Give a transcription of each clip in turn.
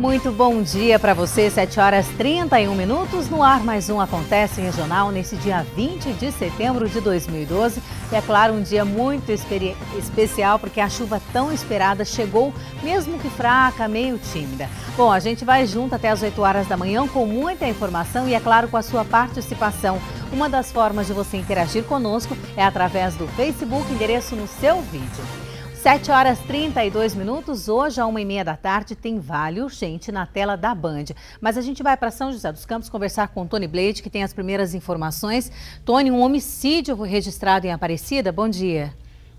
Muito bom dia para você, 7 horas 31 minutos. No ar, mais um Acontece Regional, nesse dia 20 de setembro de 2012. E é claro, um dia muito especial, porque a chuva tão esperada chegou, mesmo que fraca, meio tímida. Bom, a gente vai junto até as 8 horas da manhã com muita informação e, é claro, com a sua participação. Uma das formas de você interagir conosco é através do Facebook, endereço no seu vídeo. 7 horas 32 minutos. Hoje, a uma e meia da tarde, tem Vale Urgente na tela da Band. Mas a gente vai para São José dos Campos conversar com Tony Blade, que tem as primeiras informações. Tony, um homicídio registrado em Aparecida. Bom dia.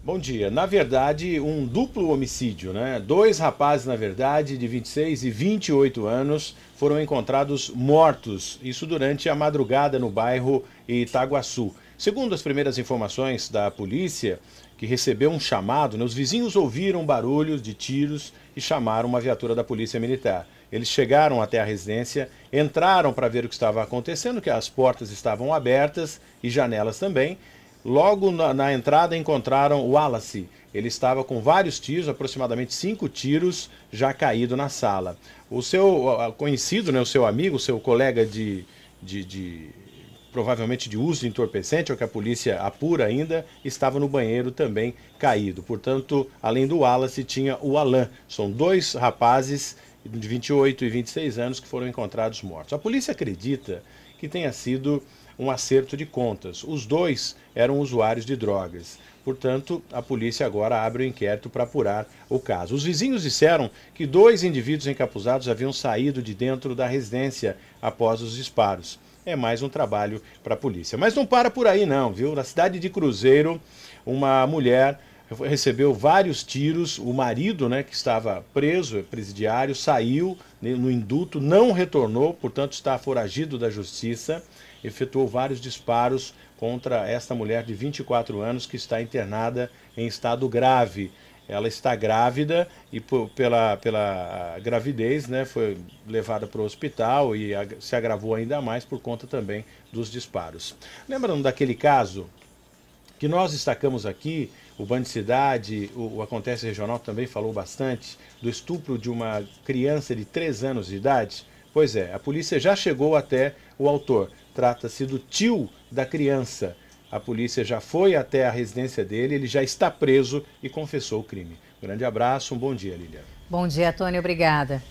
Bom dia. Na verdade, um duplo homicídio, né? Dois rapazes, na verdade, de 26 e 28 anos, foram encontrados mortos, isso durante a madrugada no bairro Itaguaçu. Segundo as primeiras informações da polícia, que recebeu um chamado, né? os vizinhos ouviram barulhos de tiros e chamaram uma viatura da Polícia Militar. Eles chegaram até a residência, entraram para ver o que estava acontecendo, que as portas estavam abertas e janelas também. Logo na, na entrada encontraram o Wallace. Ele estava com vários tiros, aproximadamente cinco tiros, já caído na sala. O seu conhecido, né, o seu amigo, o seu colega de, de, de provavelmente de uso de entorpecente, ou que a polícia apura ainda, estava no banheiro também caído. Portanto, além do Wallace, tinha o Alan. São dois rapazes de 28 e 26 anos que foram encontrados mortos. A polícia acredita que tenha sido um acerto de contas. Os dois eram usuários de drogas. Portanto, a polícia agora abre o um inquérito para apurar o caso. Os vizinhos disseram que dois indivíduos encapuzados haviam saído de dentro da residência após os disparos. É mais um trabalho para a polícia. Mas não para por aí, não, viu? Na cidade de Cruzeiro, uma mulher recebeu vários tiros. O marido, né, que estava preso, presidiário, saiu no induto, não retornou, portanto está foragido da justiça, efetuou vários disparos contra esta mulher de 24 anos que está internada em estado grave. Ela está grávida e pela, pela ah, gravidez né, foi levada para o hospital e se agravou ainda mais por conta também dos disparos. Lembrando daquele caso que nós destacamos aqui o Band Cidade, o, o, Acontece Regional também falou bastante do estupro de uma criança de 3 anos de idade. Pois é, a polícia já chegou até o autor. Trata-se do tio da criança. A polícia já foi até a residência dele, ele já está preso e confessou o crime. Grande abraço, um bom dia, Lilian. Bom dia, Tony, obrigada.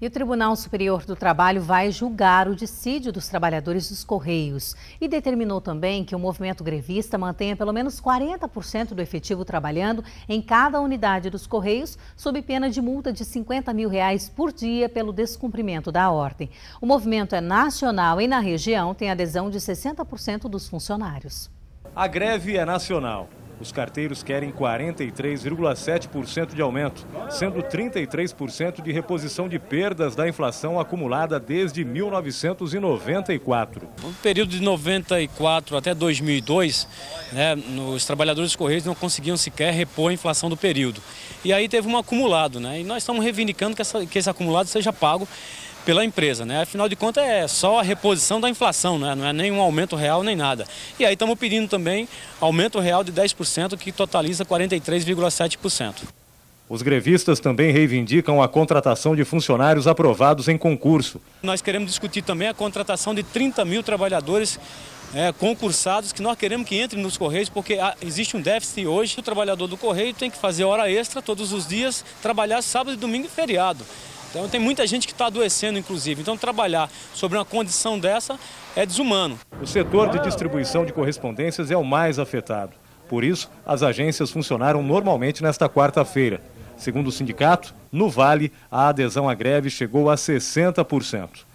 E o Tribunal Superior do Trabalho vai julgar o dissídio dos trabalhadores dos Correios e determinou também que o movimento grevista mantenha pelo menos 40% do efetivo trabalhando em cada unidade dos Correios, sob pena de multa de 50 mil reais por dia pelo descumprimento da ordem. O movimento é nacional e na região tem adesão de 60% dos funcionários. A greve é nacional os carteiros querem 43,7% de aumento, sendo 33% de reposição de perdas da inflação acumulada desde 1994. No período de 94 até 2002, né, os trabalhadores dos Correios não conseguiam sequer repor a inflação do período. E aí teve um acumulado, né? E nós estamos reivindicando que, essa, que esse acumulado seja pago pela empresa, né? Afinal de contas, é só a reposição da inflação, né? Não é nenhum aumento real nem nada. E aí estamos pedindo também aumento real de 10%, que totaliza 43,7%. Os grevistas também reivindicam a contratação de funcionários aprovados em concurso. Nós queremos discutir também a contratação de 30 mil trabalhadores é, concursados que nós queremos que entrem nos Correios, porque ah, existe um déficit hoje. O trabalhador do Correio tem que fazer hora extra todos os dias, trabalhar sábado, domingo e feriado. Então tem muita gente que está adoecendo, inclusive. Então trabalhar sobre uma condição dessa é desumano. O setor de distribuição de correspondências é o mais afetado. Por isso, as agências funcionaram normalmente nesta quarta-feira. Segundo o sindicato, no Vale, a adesão à greve chegou a 60%.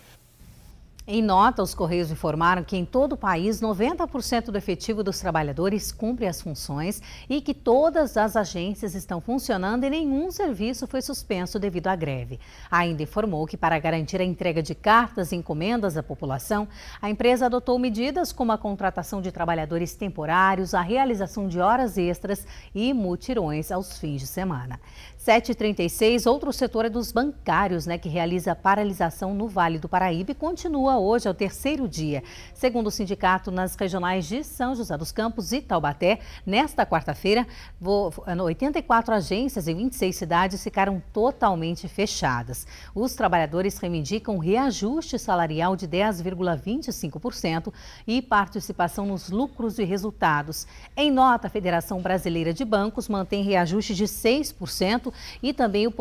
Em nota, os Correios informaram que em todo o país, 90% do efetivo dos trabalhadores cumpre as funções e que todas as agências estão funcionando e nenhum serviço foi suspenso devido à greve. Ainda informou que, para garantir a entrega de cartas e encomendas à população, a empresa adotou medidas como a contratação de trabalhadores temporários, a realização de horas extras e mutirões aos fins de semana. 7h36, outro setor é dos bancários, né, que realiza paralisação no Vale do Paraíba e continua continua hoje ao é terceiro dia. Segundo o sindicato, nas regionais de São José dos Campos e Taubaté, nesta quarta-feira, 84 é, agências em 26 cidades ficaram totalmente fechadas. Os trabalhadores reivindicam reajuste salarial de 10,25% e participação nos lucros e resultados. Em nota, a Federação Brasileira de Bancos mantém reajuste de 6% e também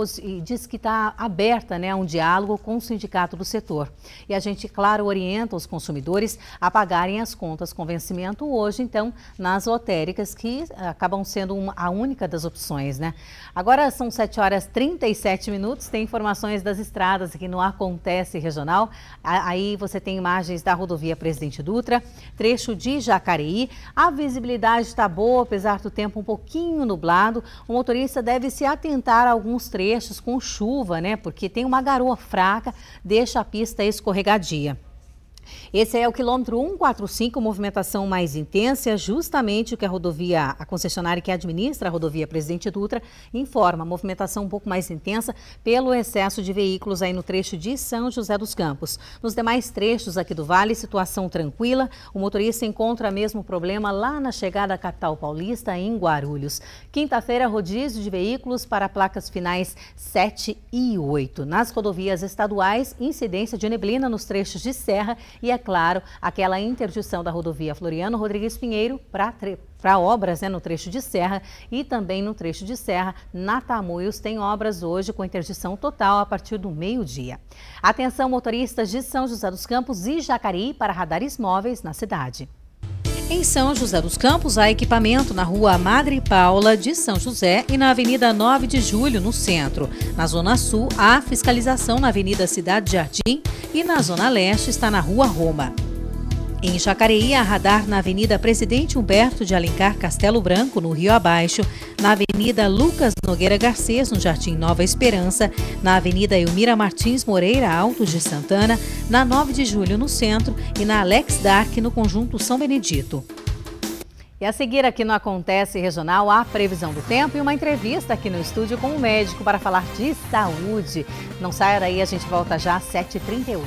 diz que está aberta né, a um diálogo com o sindicato do setor. E a gente, claro, Claro orienta os consumidores a pagarem as contas com vencimento hoje, então, nas lotéricas, que acabam sendo uma, a única das opções, né? Agora são 7 horas 37 minutos, tem informações das estradas aqui no Acontece Regional. Aí você tem imagens da rodovia Presidente Dutra, trecho de Jacareí. A visibilidade está boa, apesar do tempo um pouquinho nublado. O motorista deve se atentar a alguns trechos com chuva, né? Porque tem uma garoa fraca, deixa a pista escorregadia. Esse é o quilômetro 145, movimentação mais intensa, é justamente o que a rodovia, a concessionária que administra a rodovia Presidente Dutra, informa, movimentação um pouco mais intensa pelo excesso de veículos aí no trecho de São José dos Campos. Nos demais trechos aqui do Vale, situação tranquila, o motorista encontra mesmo problema lá na chegada à capital paulista, em Guarulhos. Quinta-feira, rodízio de veículos para placas finais 7 e 8. Nas rodovias estaduais, incidência de neblina nos trechos de Serra e, é claro, aquela interdição da rodovia Floriano Rodrigues Pinheiro para obras né, no trecho de serra e também no trecho de serra na Tamoios tem obras hoje com interdição total a partir do meio-dia. Atenção motoristas de São José dos Campos e Jacareí para radares móveis na cidade. Em São José dos Campos, há equipamento na Rua Madre Paula de São José e na Avenida 9 de Julho, no centro. Na Zona Sul, há fiscalização na Avenida Cidade Jardim e na Zona Leste está na Rua Roma. Em Jacareí, há radar na Avenida Presidente Humberto de Alencar Castelo Branco, no Rio Abaixo, na Avenida Lucas Nogueira Garcês, no Jardim Nova Esperança, na Avenida Elmira Martins Moreira Alto de Santana, na 9 de Julho, no centro, e na Alex Dark, no Conjunto São Benedito. E a seguir aqui no Acontece Regional, a previsão do tempo e uma entrevista aqui no estúdio com o um médico para falar de saúde. Não saia daí, a gente volta já às 7h38.